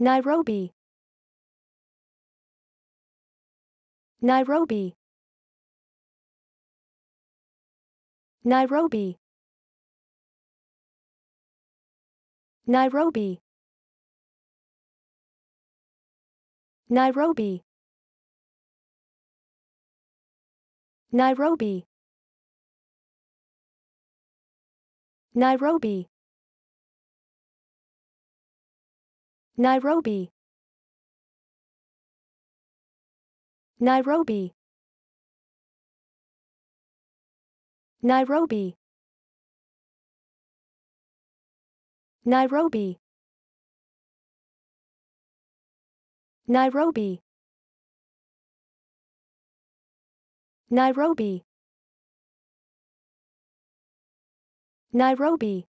Nairobi Nairobi Nairobi Nairobi Nairobi Nairobi Nairobi Nairobi Nairobi Nairobi Nairobi Nairobi Nairobi Nairobi